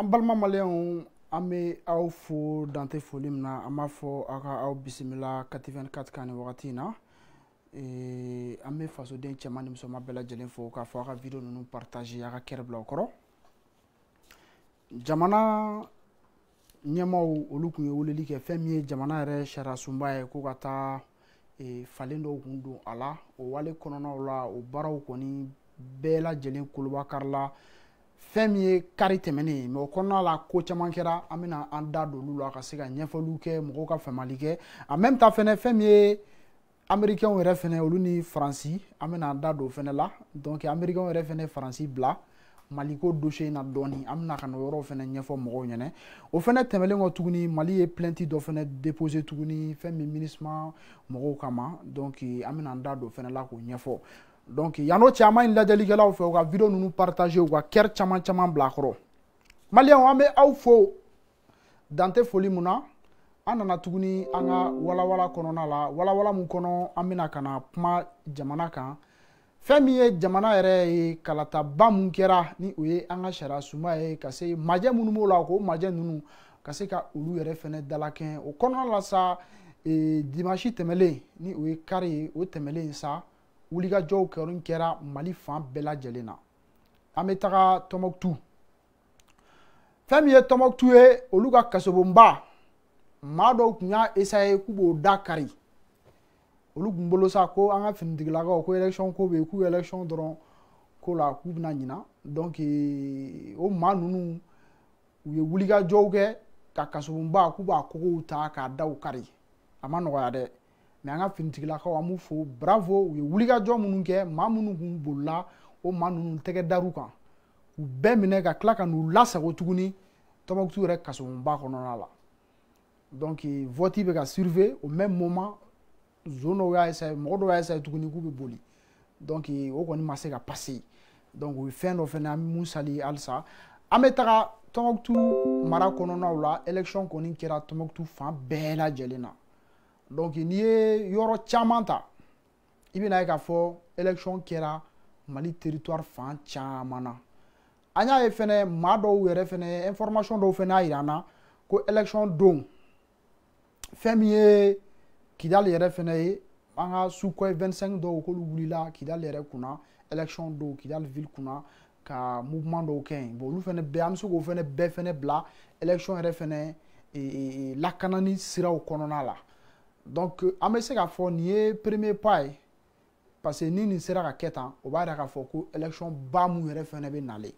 an balima maliyɛnw an bɛ aw fo dante foli min na an b'a fɔ aw ka aw bisimila 84 kan ni wagati na e, an bɛ fasoden cɛman ni musoman bɛɛ lajɛlen fo k'a fɔ aw ka video ninnu partage aw ka kɛrɛ bila o kɔrɔ jamana ɲɛmaaw olu tun ye weleli kɛ fɛn min ye jamana yɛrɛ sariya sunba ye ko ka taa e, falen dɔw kun don a la o wale kɔnɔnaw la o baaraw kɔni bɛɛ lajɛlen koloba kari la fɛn min ye kari tɛmɛnen ye mɛ o kɔnɔna la ko caman kɛra an bɛna an da don olu la ka se ka ɲɛfɔliw kɛ mɔgɔw ka faamali kɛ en même temps fɛnɛ fɛn min ye amérikɛnw yɛrɛ fɛnɛ olu ni faransi an bɛna an da don o fɛnɛ la donc amérikɛnw yɛrɛ fɛnɛ faransi bila maliko dossier in na dɔɔni an bɛna ka na o yɔrɔw fɛnɛ ɲɛfɔ mɔgɔw ɲɛnɛ o fɛnɛ tɛmɛlen kɔ tuguni mali ye plainte dɔ fɛnɛ déposé tuguni fɛn min minisma mɔgɔw kama donc an bɛna an da don o fɛnɛ la k'o ɲɛfɔ donc yan'o cɛ an b'a ɲini lajɛlikɛlaw fɛ u ka video ninnu partage u ka kɛri caman caman bila a kɔrɔ maliyɛnw an bɛ aw fo dan tɛ foli mun na an nana tuguni an ka walawala kɔnɔna la walawala mun kɔnɔ an bɛna ka na kuma jamana kan fɛn min ye jamana yɛrɛ ye kalataba mun kɛra ni o ye an ka sariya sunba ye ka se majɛ minnu b'o la k'o majɛ ninnu ka se ka olu yɛrɛ fɛnɛ dalakɛɲɛ o kɔnɔna la sa e, dimanche tɛmɛlen ni o ye kari ye o tɛmɛlen sa wulikajɔw kɔni kɛra mali fan bɛɛ lajɛlen na an bɛ taga tɔnbɔkutu fɛn min ye tɔnbɔkutu ye olu ka kasobonba maa dɔw tun y'a esaye k'u b'o da kari olu tun bolo sa ko an ka finitigilakaw ko election ko bɛ yen k'u election dɔrɔn ko la k'u bɛna ɲina donc o maa ninnu u ye wulikajɔw kɛ ka kasobonba k'u b'a kogow ta k'a daw kari a ma nɔgɔya dɛ. mɛ an ka finitigilakaw an b'u fo bravo u ye wulikajɔ minnu kɛ maa minnu kun bolila o maa ninnu tɛgɛ dar'u kan u bɛɛ minɛ ka tila ka n'u lasago tuguni tɔnbɔkutu yɛrɛ kasoba kɔnɔna la donc vɔti bɛ ka surve au même moment zon dɔw y'a essaye mɔgɔ dɔw y'a essaye tuguni k'u bɛ boli donc o kɔni ma se ka passe donc o ye fɛn dɔ fɛnɛ an bɛ mun sali halisa an bɛ taga tɔnbɔkutu mara kɔnɔnaw la élection kɔni kɛra tɔnbɔkutu fan bɛɛ lajɛlen na donc n'i ye yɔrɔ caman ta i bɛna ye k'a fɔ election kɛra mali territoire fan caman na an y'a ye fɛnɛ maa dɔw yɛrɛ fɛnɛ information dɔw fɛnɛ y'a yira an na ko election don fɛn min ye kidali yɛrɛ fɛnɛ ye an ka sukɔye 25 dɔw k'olu wulila kidali yɛrɛ kunna election don kidali ville kunna ka mouvement dɔw kɛ yen bon olu fɛnɛ bɛɛ an bɛ se k'o fɛnɛ bɛɛ fɛnɛ bila election yɛrɛ fɛnɛ e, e, lakanani siraw kɔnɔna la donc euh, an bɛ se k'a fɔ nin ye premier pas ye parce que ni nin sera ka kɛ tan o b'a yira k'a fɔ ko élection ba mun yɛrɛ fɛnɛ bɛ nalen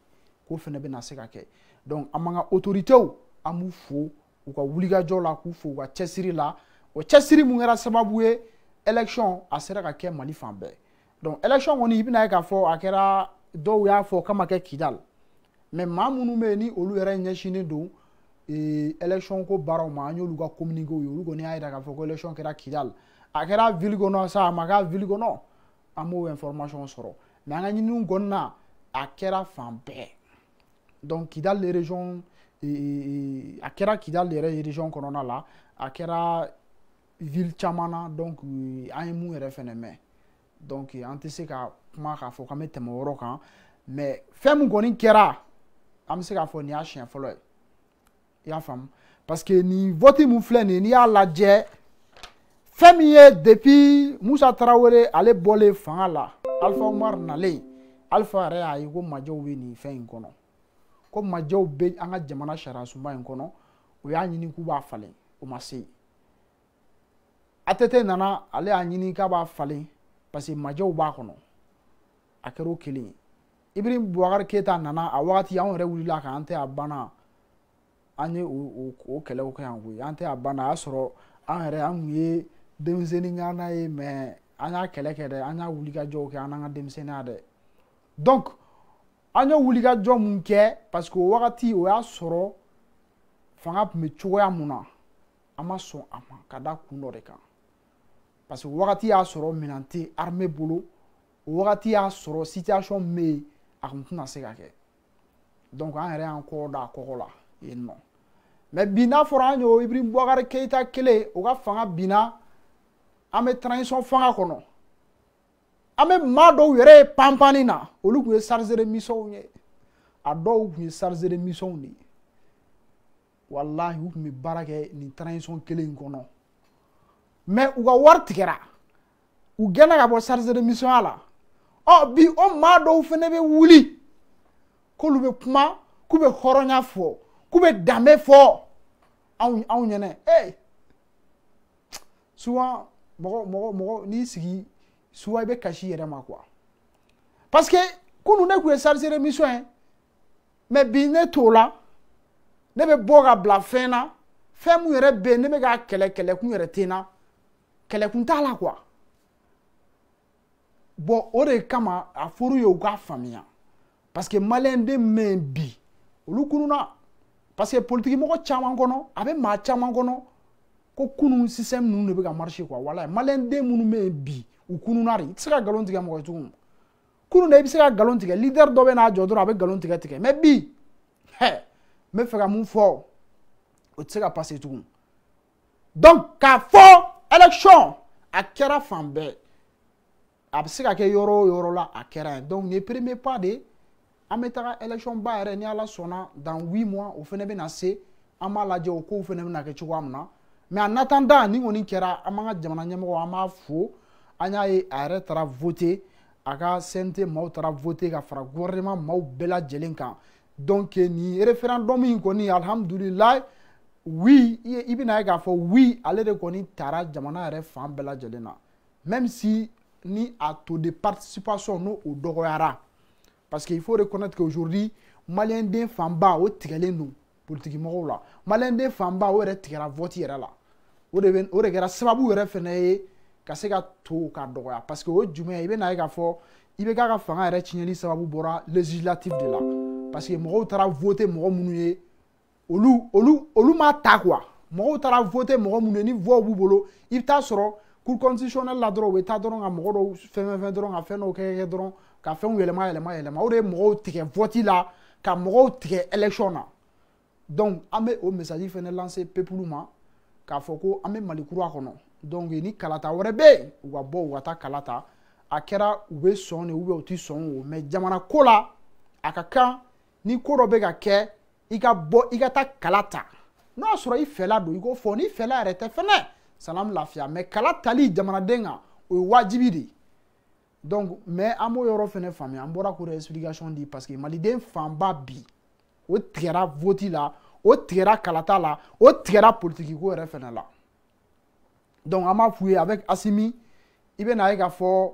k'o fɛnɛ bɛ na se ka kɛ donc an b'an ka autorités an b'u fo u ka wulikajɔ la k'u fo u ka cɛsiri la o cɛsiri mun kɛra sababu ye élection a sera ka kɛ mali fan bɛɛ donc élection kɔni i bɛna ye k'a fɔ a kɛra dɔw y'a fɔ k'a ma kɛ kidal mais maa minnu bɛ yen ni olu yɛrɛ ɲɛsinnen don Eh, election ko baaraw ma an y'olu ka communiquew ye olu kɔni y'a yira k'a fɔ ko election kɛra kidal a kɛra ville kɔnɔ sa a ma k'a ville kɔnɔ an b'o information sɔrɔ mɛ an ka ɲininiw kɔni na a kɛra fan bɛɛ donc kidal le region ee eh, eh, a kɛra kidal yɛrɛ region kɔnɔna la a kɛra ville caman na donc an ye mun yɛrɛ fɛnɛ mɛn donc an tɛ se ka kuma k'a fɔ k'an bɛ tɛmɛ o yɔrɔ kan mɛ fɛn min kɔni kɛra an bɛ se k'a fɔ nin y'a siɲɛ fɔlɔ ye y'a faamu parce que nin vote min filɛ nin ye n'i y'a lajɛ fɛn min ye depuis musa tarawele ale bɔlen fanga la alifa umaru nalen alifa yɛrɛ y'a ye ko majɛw bɛ nin fɛn in kɔnɔ ko majɛw bɛ an ka jamana sariya sunba in kɔnɔ o y'a ɲini k'u b'a falen o ma se atete nana ale y'a ɲini k'a b'a falen parce que majɛw b'a kɔnɔ a kɛra o kelen ye ibiri buwakari keyita nana a wagati anw yɛrɛ wulila kan tɛ a banna. an ye o kɛlɛw kɛ yan koyi an tɛ a banna a y'a sɔrɔ an yɛrɛ an kun ye denmisɛnnin ŋana ye mɛ an y'a kɛlɛ kɛ dɛ an y'a wulikajɔw kɛ an n'an ka denmisɛnninya dɛ donc an ye wulikajɔ mun kɛ parce que o wagati o y'a sɔrɔ fanga tun bɛ cogoya mun na an ma sɔn a ma ka da kun dɔ de kan parce que o wagati y'a sɔrɔ minɛn tɛ armée bolo o wagati y'a sɔrɔ situation min bɛ yen a tun tɛna se ka kɛ donc an yɛrɛ y'an kɔ da a kɔgɔ la. yen nɔ mɛ bi n'a fɔra an y'o oh, ibiri bɔkari keyita kelen o ka fanga binna an bɛ transition fanga kɔnɔ an bɛ maa dɔw yɛrɛ ye panpanni na olu tun ye chargé de mission ye a dɔw tun ye chargé de mission de ye walahi u tun bɛ baara kɛ nin transition kelen in kɔnɔ mɛ u ka wari tigɛra u gɛnna ka bɔ chargé de mission ya la ɔ bi o maa dɔw fana bɛ wuli k'olu bɛ kuma k'u bɛ hɔrɔnya fɔ. k'u bɛ danbe fɔ anw anw ɲɛnɛ ee souvent mɔgɔ mɔgɔ mɔgɔ n'i sigi souvent i bɛ kasi i yɛrɛ ma quoi parce que kunun ne tun ye chargé de mission ye mais bi ne t'o la ne bɛ bɔ ka bila fɛn na fɛn mun yɛrɛ bɛ yen ne bɛ k'a kɛlɛ kɛlɛkun yɛrɛ tɛ n na kɛlɛkun t'a la quoi bɔn o de kama a fɔr'u ye u k'a faamuya parce que maliyɛnden min bɛ yen bi olu kununna. parce que politiki mɔgɔ caman kɔnɔ a bɛ maa caman kɔnɔ ko kunu système ninnu de bɛ ka marché quoi walayi maliyɛn den minnu bɛ yen bi u kununa de i tɛ se ka nkalon tigɛ mɔgɔ ye tugun kunu de i bɛ se ka nkalon tigɛ leader dɔ bɛ n'a jɔ dɔrɔn a bɛ nkalon tigɛ tigɛ mais bi hɛ n bɛ fɛ ka mun fɔ o tɛ se ka passer tugun donc k'a fɔ élection a kɛra fan bɛɛ a bɛ se ka kɛ yɔrɔ o yɔrɔ la a kɛra yen donc nin ye premier pas de ye. an bɛ taga election ba yɛrɛ ni ala sɔnna dans huit mois o fana bɛ na se an b'a lajɛ o kow a ni kɔni kɛra an b'an ka jamana ɲɛmɔgɔ an b'a fo an y'a ye a yɛrɛ taara voter a ka CNT voter ka fara gouvernement maaw bɛɛ lajɛlen donc ni référendum in kɔni oui i bɛna oui ale de kɔni taara jamana yɛrɛ fan bɛɛ même si ni a de participation n'o dɔgɔyara. parce qu'il faut reconnaître qu'aujourd'hui maliyɛn den fanba o tigɛlen don politikimɔgɔw la maliyɛn den fanba o yɛrɛ tigɛra vɔti yɛrɛ la o de bɛ o de kɛra sababu yɛrɛ fɛnɛ ye ka se ka to ka dɔgɔya parce que o jumɛn i bɛ na ye k'a fɔ i bɛ k'a ka fanga yɛrɛ tiɲɛli sababu bɔra législative de la parce que mɔgɔw taara voter mɔgɔ minnu ye olu olu olu m'a ta quoi mɔgɔw taara voter mɔgɔ minnu ye ni voix b'u bolo i bɛ taa sɔrɔ cour constitutionnelle la dɔrɔn u bɛ taa dɔrɔn ka mɔgɔ dɔw fɛn fɛn dɔrɔn ka fɛn dɔw kɛ kɛ dɔrɔn ka fɛnw yɛlɛma yɛlɛma yɛlɛma o de ye mɔgɔw tigɛ vɔti la ka mɔgɔw tigɛ ɛlɛkisɔn na donc an bɛ o mesaji fɛnɛ lanse pepulu ma k'a fɔ ko an bɛ mali kura kɔnɔ donc ni kalata wɛrɛ bɛ yen u ka bɔ u ka taa kala ta a kɛra u bɛ sɔn de u ti sɔn o mɛ jamana ko la a ka kan ni ko dɔ bɛ ka kɛ i ka bɔ i ka taa kala ta n'o y'a sɔrɔ i fɛla don i k'o fɔ ni fɛla yɛrɛ tɛ fɛnɛ salamu lafiya mɛ kala tali jamanaden kan o ye wajibi de ye donc mais an b'o yɔrɔ fɛnɛ faamuya an bɔra k'o de explication di parce que maliden fanba bi o tigɛra voti la o tigɛra kalata la o tigɛra politiki ko yɛrɛ fɛnɛ la donc an b'a f'u ye avec asimi i bɛ na ye k'a fɔ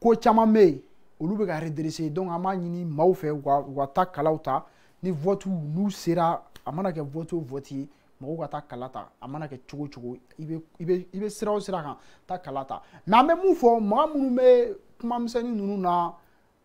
ko caman bɛ yen olu bɛ ka redresser donc an b'a ɲini maaw fɛ u ka u ka taa kalaw ta ni vote n'u sera a mana kɛ vote o vote ye mɔgɔw ka taa kala ta a mana kɛ cogo cogo i bɛ i bɛ i bɛ sira o sira kan taa kala ta mɛ an bɛ mun fɔ maa minnu bɛ kumamisɛnnin ninnu na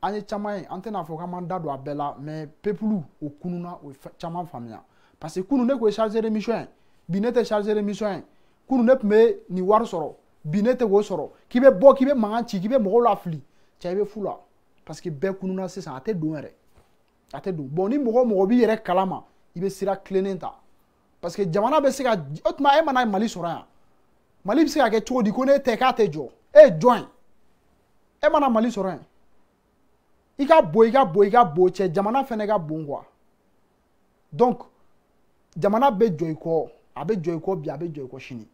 an ye caman ye an tɛna fɔ k'an man da don a bɛɛ la mɛ pepulu o kununna o ye caman faamuya parce que kunun ne tun ye chargé de mission ye bi ne tɛ chargé de mission ye kunun ne tun bɛ nin wari sɔrɔ bi ne tɛ k'o sɔrɔ k'i bɛ bɔ k'i bɛ mankan ci k'i bɛ mɔgɔw lafili cɛ i bɛ fu la parce que bɛɛ kununna sisan a tɛ don yɛrɛ a tɛ don bon ni mɔgɔ mɔgɔ b'i yɛrɛ kalama i bɛ sira tilennen ta parce que jamana bɛ se ka o tuma e mana mali sɔrɔ yan mali bɛ se ka kɛ cogo di ko ne tɛ k'a tɛ jɔ e ye jɔn ye e mana mali sɔrɔ yan i ka bon i ka bon i ka bon cɛ jamana fɛnɛ ka bon kuwa donc jamana bɛ jɔ i kɔ a bɛ jɔ i kɔ bi a bɛ jɔ i kɔ sini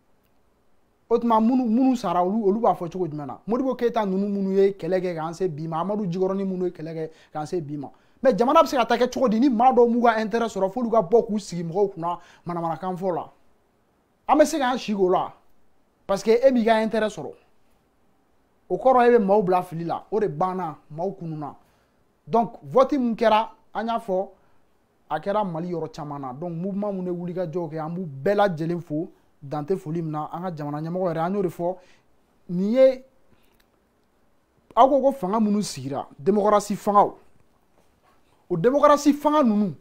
o tuma minnu minnu sara olu olu b'a fɔ cogo jumɛn na modibo keyita ninnu minnu ye kɛlɛ kɛ k'an se bi ma amadu jikɔrɔni minnu ye kɛlɛ kɛ k'an se bi ma mɛ jamana bɛ se ka taa kɛ cogo di ni maa dɔw m'u ka intérêt sɔrɔ f'olu ka bɔ k'u sigi mɔgɔw kunna manamanakan fɔ la an bɛ se k'an si k'o la parce que e b'i ka intérêt sɔrɔ o kɔrɔ e bɛ maaw bila fili la o de banna maaw kununna donc vote mun kɛra an y'a fɔ a kɛra mali yɔrɔ caman na donc mouvement mun de wuli ka jɔ kɛ an b'u bɛɛ lajɛlen fo dan tɛ foli min na an ka jamana ɲɛmɔgɔ yɛrɛ an y'o de fɔ nin ye aw ko ko fanga minnu sigira démocratie fangaw o demokarasi fanga ninnu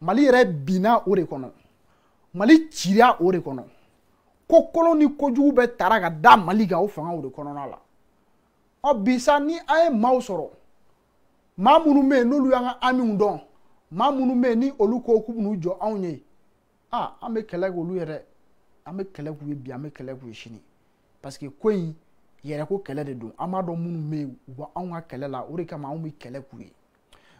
mali yɛrɛ binna o de kɔnɔ mali cira o de kɔnɔ ko kolon ni kojugu bɛɛ tara ka da mali kan o fangaw de kɔnɔna la ɔ bi sa ni an ye maaw sɔrɔ maa minnu bɛ yen n'olu y'an ka amiw dɔn maa minnu bɛ yen ni olu ko k'u bɛ n'u jɔ anw ye aa an bɛ kɛlɛ k'olu yɛrɛ an bɛ kɛlɛ k'u ye bi an bɛ kɛlɛ k'u ye sini parce que ko in yɛrɛko kɛlɛ de don an b'a dɔn minnu bɛ yen u b'anw ka kɛlɛ la o de kama anw bɛ kɛlɛ k'u ye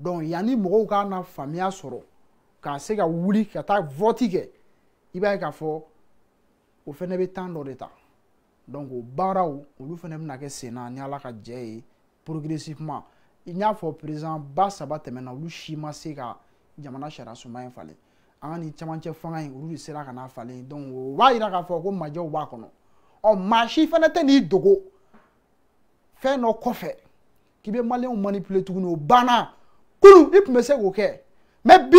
donc yanni mɔgɔw k'a na faamuya sɔrɔ k'a se ka wuli ka taa vɔti kɛ i b'a ye k'a fɔ o fɛnɛ bɛ tan dɔ de ta donc o baaraw olu fɛnɛ bɛna kɛ sen ni ala ka jɛ ye progressivement n y'a fɔ président ba saba tɛmɛna olu si ma se ka jamana sariya sunba in falen an ka nin camancɛ fanga in olu de sera ka n'a falen donc o b'a yira k'a fɔ ko majɛw b'a kɔnɔ ɔ maa si fɛnɛ tɛ n'i dogo fɛn dɔ kɔfɛ k'i bɛ maliyɛnw manipule tuguni o banna kunu i tun bɛ se k'o kɛ mɛ bi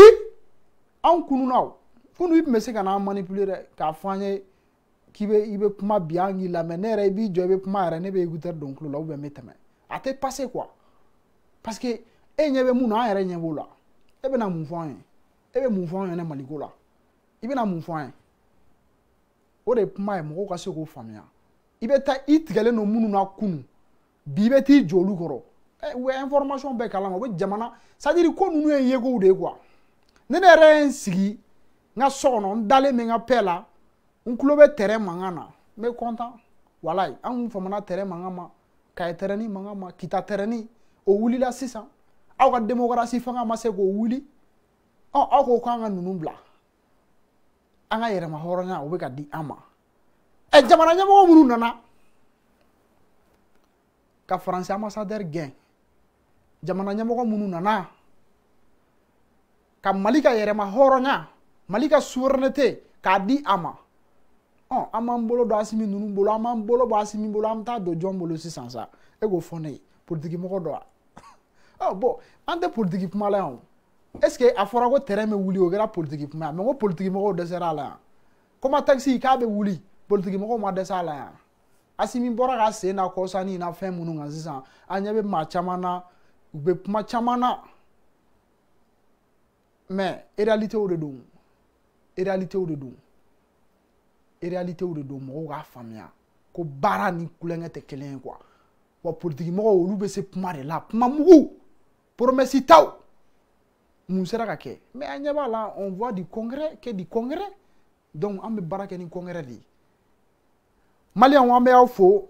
anw kununaw kunu i tun bɛ se ka n'an manipule dɛ k'a fɔ an ye k'i bɛ i bɛ kuma bi an k'i lamɛn ne yɛrɛ i b'i jɔ i bɛ kuma yɛrɛ ne bɛ écouteur don tulo la ubiyɛn n bɛ tɛmɛ a tɛ pase kuwa parce que e ɲɛ bɛ mun na an yɛrɛ ɲɛ b'o la e bɛna mun fɔ an ye e bɛ mun fɔ an ɲɛna maliko la i bɛna mun fɔ an ye o de ye kuma ye mɔgɔw ka se k'o faamuya i bɛ taa i tigɛlen don minnu na kunu bi i bɛ t'i jɔ olu kɔrɔ u bɛ information bɛɛ kalan u bɛ jamana c'est à dire ko ninnu ye yegow de ye quoi ni ne yɛrɛ ye n sigi n ka so kɔnɔ n dalen bɛ n ka pɛ la n tulo bɛ tɛrɛn mankan na n bɛ kɔntan walayi an kun famana tɛrɛn mankan ma kaye tɛrɛni mankan ma kita tɛrɛni o wulila sisan aw ka démocratie fanga ma se k'o wuli ɔ aw ko k'an ka ninnu bila an ka yɛrɛma hɔrɔnya o bɛ ka di an ma ɛ jamana ɲɛmɔgɔ minnu nana ka faransi ambassadeur gɛn jamana ɲɛmɔgɔ minnu nana ka mali ka yɛrɛma hɔrɔnya mali ka suwɛrinete k'a di oh, a ma ɔ an b'an bolo don asimi ninnu bolo an b'an bolo bɔ asimi bolo an bɛ taa don jɔn bolo sisan sa e k'o fɔ ne ye politiki mɔgɔ dɔ wa ɔ bɔn an tɛ politiki kuma la yan o est ce que a fɔra ko tɛrɛn bɛ wuli o kɛra politiki kuma ye mɛ n ko politiki mɔgɔw dɛsɛra a la yan kɔma takisi k'a bɛ wuli politiki mɔgɔw ma dɛsɛ a la yan asimi bɔra k'a sen n'a kɔsanni n'a fɛn minnu kan sisan an ɲɛ bɛ maa caman na. u bɛ kuma caman na mɛ eralitew de don eralitew de don eralitew de don mɔgɔw k'a faamuya ko baara ni kulonkɛ tɛ kelen ye kuwa wa politikimɔgɔw olu bɛ se kuma de la kuma mugu promɛsi taw mun sera ka kɛ mɛ an ɲɛ b'a la on voit du congrès que du congrès donc an bɛ baara kɛ ni congrès de ye maliyɛnw an bɛ aw fo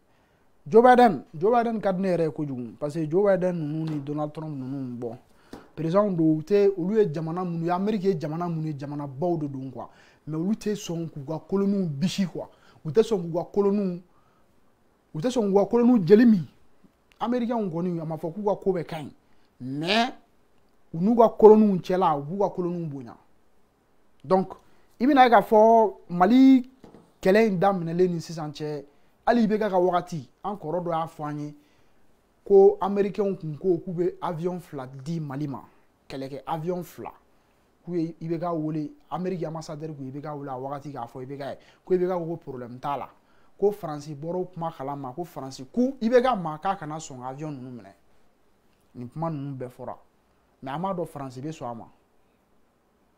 Joe Biden Joe Biden ka di ne yɛrɛ ye kojugu parce que Joe Biden ninnu ni Donald Trump ninnu bɔ président do tɛ olu ye jamana minnu ye Amérique ye jamana minnu ye jamanabaw de don quoi mais olu tɛ sɔn k'u ka koloniw bisi quoi u tɛ sɔn k'u ka koloniw u tɛ sɔn k'u ka koloniw jeli min Américains kɔni a ma fɔ k'u ka ko bɛɛ ka ɲi mais u n'u ka koloniw cɛla u b'u ka koloniw bonya donc i bɛna ye k'a fɔ Mali kɛlɛ in daminɛlen ni sisan cɛ hali i bɛ ka ka wagati an kɔrɔ dɔ y'a fɔ an ye ko amɛrikɛnw kun ko k'u bɛ avion fila di mali ma kɛlɛkɛ avion fila k'u ye i bɛ ka wele amɛriki ambassadeur kun i bɛ ka wele a wagati k'a fɔ i bɛ ka ye ko i bɛ ka ko problème t'a la ko faransi bɔr'o kuma kalama ko faransi ko i ka maa k'a kana sɔn avion ninnu minɛ nin kuma ninnu bɛɛ fɔra mɛ an b'a dɔn faransi bɛ sɔn a ma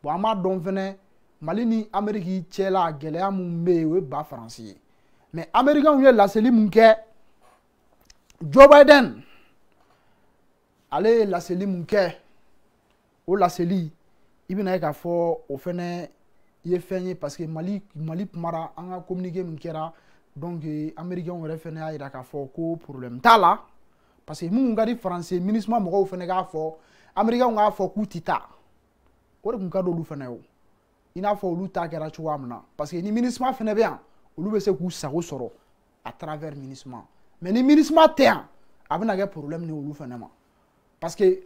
bon an b'a dɔn fɛnɛ mali ni amɛriki cɛla gɛlɛya min bɛ yen o ye ba faransi ye Men Amerikan ouye lase li mounke, Joe Biden, ale lase li mounke, ou oh, lase li, ibe naye ka fo, ou fene, ye fene, paske malip mara, an a komunike mounkera, donke euh, Amerikan ouye fene a, ila ka fo ko, problem tala, paske mounkari franse, minisman mounke ouye fene ka fo, Amerikan ouye fene ko ti ta, kore mounkari ouye fene ou, ina fo ouye ta kera chou amna, paske ni minisman fene byan, olu bɛ se k'u sago sɔrɔ à travers MINUSMA mais ni MINUSMA tɛ yan a bɛna kɛ problème ni olu ma parce que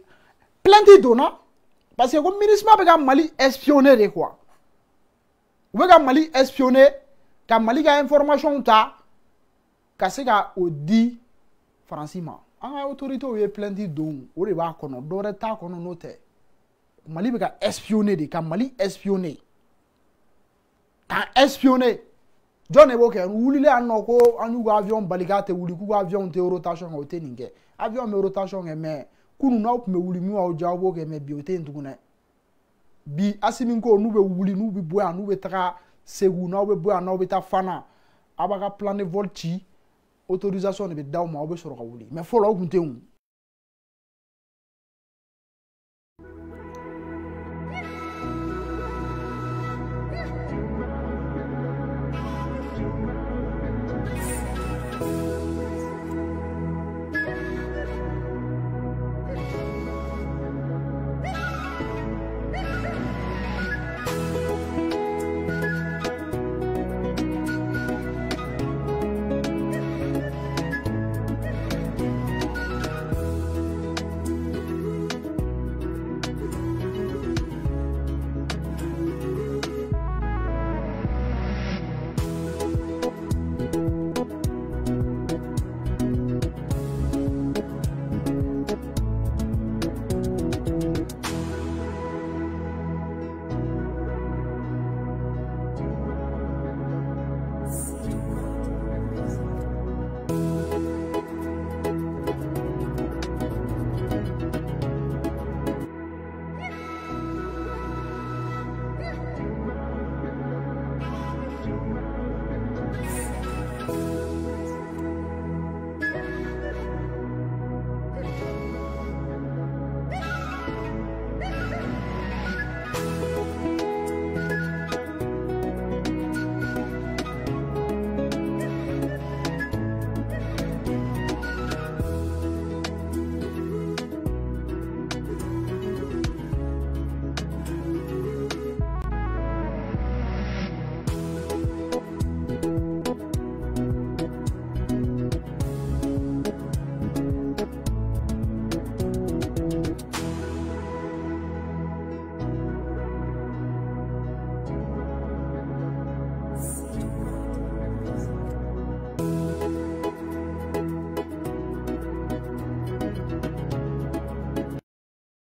plainte donna parce que ko bɛ ka Mali espionner de quoi u Mali espionner ka Mali ka information ta ka se ka o di Faransi ma an ka autorités ye plainte don o de b'a kɔnɔ dɔwɛrɛ t'a kɔnɔ n'o Mali bɛ ka espionner de ka Mali espionner ka espionner jɔn de b'o kɛ wulilen yan nɔ ko an y'u ka avion bali k'a tɛ wuli k'u ka avion tɛ rotation kɛ o tɛ nin kɛ avion bɛ rotation kɛ mɛ kunu n'aw tun bɛ wuli min b'aw ja aw b'o kɛ mɛ bi o tɛ yen tugun dɛ bi asimi ko n'u bɛ wuli n'u bɛ bɔ yan n'u bɛ taga segu n'aw bɛ bɔ yan n'aw bɛ taa fana aw b'a ka plan de vol ci autorisation de bɛ d'aw ma aw bɛ sɔrɔ ka wuli mɛ fɔlɔ o tun tɛ yen